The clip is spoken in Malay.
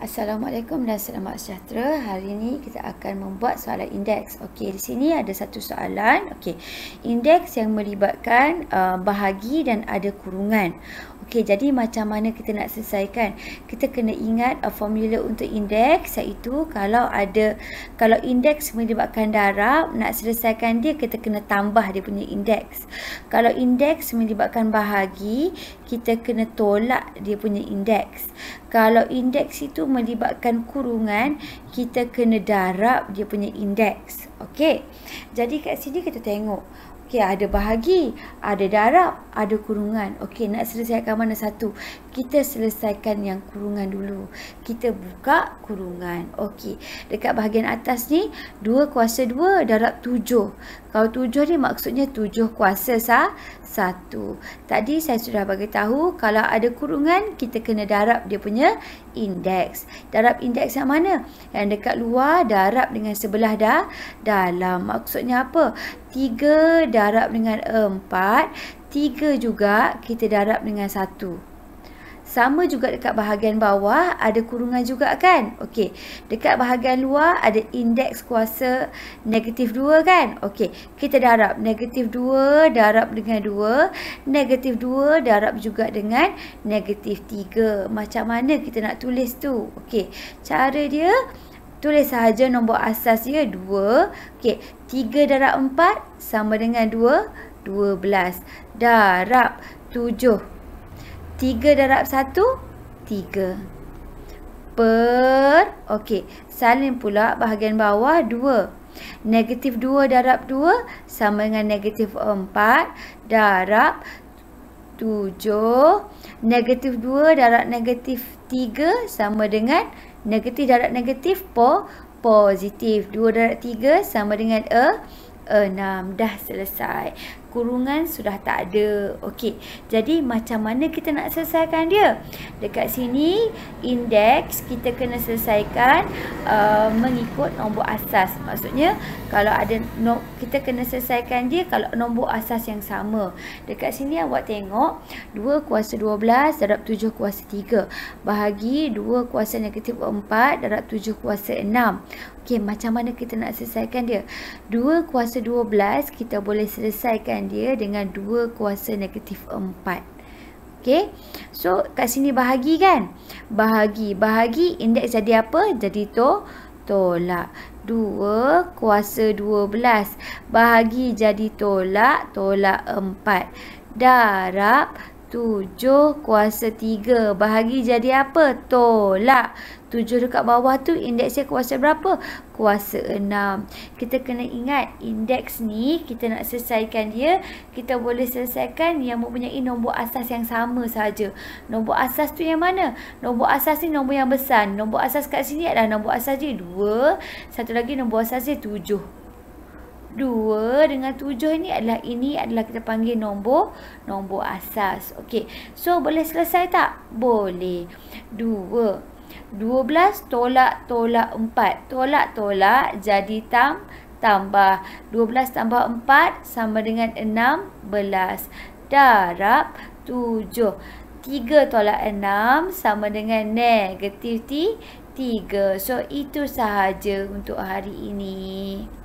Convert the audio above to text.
Assalamualaikum dan selamat sejahtera. Hari ini kita akan membuat soalan indeks. Okey, di sini ada satu soalan. Okey. Indeks yang melibatkan uh, bahagi dan ada kurungan. Okey, jadi macam mana kita nak selesaikan? Kita kena ingat uh, formula untuk indeks iaitu kalau ada kalau indeks melibatkan darab, nak selesaikan dia kita kena tambah dia punya indeks. Kalau indeks melibatkan bahagi, kita kena tolak dia punya indeks. Kalau indeks itu melibatkan kurungan, kita kena darab dia punya indeks. Okey. Jadi kat sini kita tengok Okey, ada bahagi, ada darab, ada kurungan. Okey, nak selesaikan mana satu? Kita selesaikan yang kurungan dulu. Kita buka kurungan. Okey, dekat bahagian atas ni, 2 kuasa 2, darab 7. Kalau 7 ni maksudnya 7 kuasa sah, 1. Tadi saya sudah bagi tahu kalau ada kurungan, kita kena darab dia punya indeks. Darab indeks yang mana? Yang dekat luar, darab dengan sebelah dah dalam. Maksudnya apa? 3 darab dengan 4 3 juga kita darab dengan 1 sama juga dekat bahagian bawah ada kurungan juga kan? Okey. Dekat bahagian luar ada indeks kuasa negatif 2 kan? Okey. Kita darab negatif 2 darab dengan 2. Negatif 2 darab juga dengan negatif 3. Macam mana kita nak tulis tu? Okey. Cara dia Tulis sahaja nombor asas ya 2. Okey, 3 darab 4 sama dengan 2, 12. Darab 7. 3 darab 1, 3. Per, okey, salin pula bahagian bawah 2. Negatif 2 darab 2 sama dengan negatif 4 darab 7. Negatif 2 darab negatif 3 sama dengan negatif darab negatif po positif. 2 darab 3 sama dengan 6. E, Dah selesai kurungan sudah tak ada. Okey. Jadi macam mana kita nak selesaikan dia? Dekat sini indeks kita kena selesaikan uh, mengikut nombor asas. Maksudnya kalau ada no, kita kena selesaikan dia kalau nombor asas yang sama. Dekat sini awak tengok 2 kuasa 12 darab 7 kuasa 3 bahagi 2 kuasa negatif 4 darab 7 kuasa 6. Okey, macam mana kita nak selesaikan dia? 2 kuasa 12 kita boleh selesaikan dia dengan 2 kuasa negatif 4. Okey. So kat sini bahagi kan? Bahagi, bahagi indeks jadi apa? Jadi to tolak 2 kuasa 12 bahagi jadi tolak tolak 4 darab Tujuh kuasa tiga bahagi jadi apa? Tolak. Tujuh dekat bawah tu indeksnya kuasa berapa? Kuasa enam. Kita kena ingat indeks ni kita nak selesaikan dia. Kita boleh selesaikan yang mempunyai nombor asas yang sama saja. Nombor asas tu yang mana? Nombor asas ni nombor yang besar. Nombor asas kat sini adalah nombor asas dia dua. Satu lagi nombor asas dia tujuh. Dua dengan tujuh ini adalah ini adalah kita panggil nombor nombor asas. Okey. So boleh selesai tak? Boleh. Dua. Dua belas tolak tolak empat Tolak tolak jadi tam tambah dua belas tambah empat sama dengan enam belas. darab tujuh tiga tolak enam sama dengan negatif tiga. So itu sahaja untuk hari ini.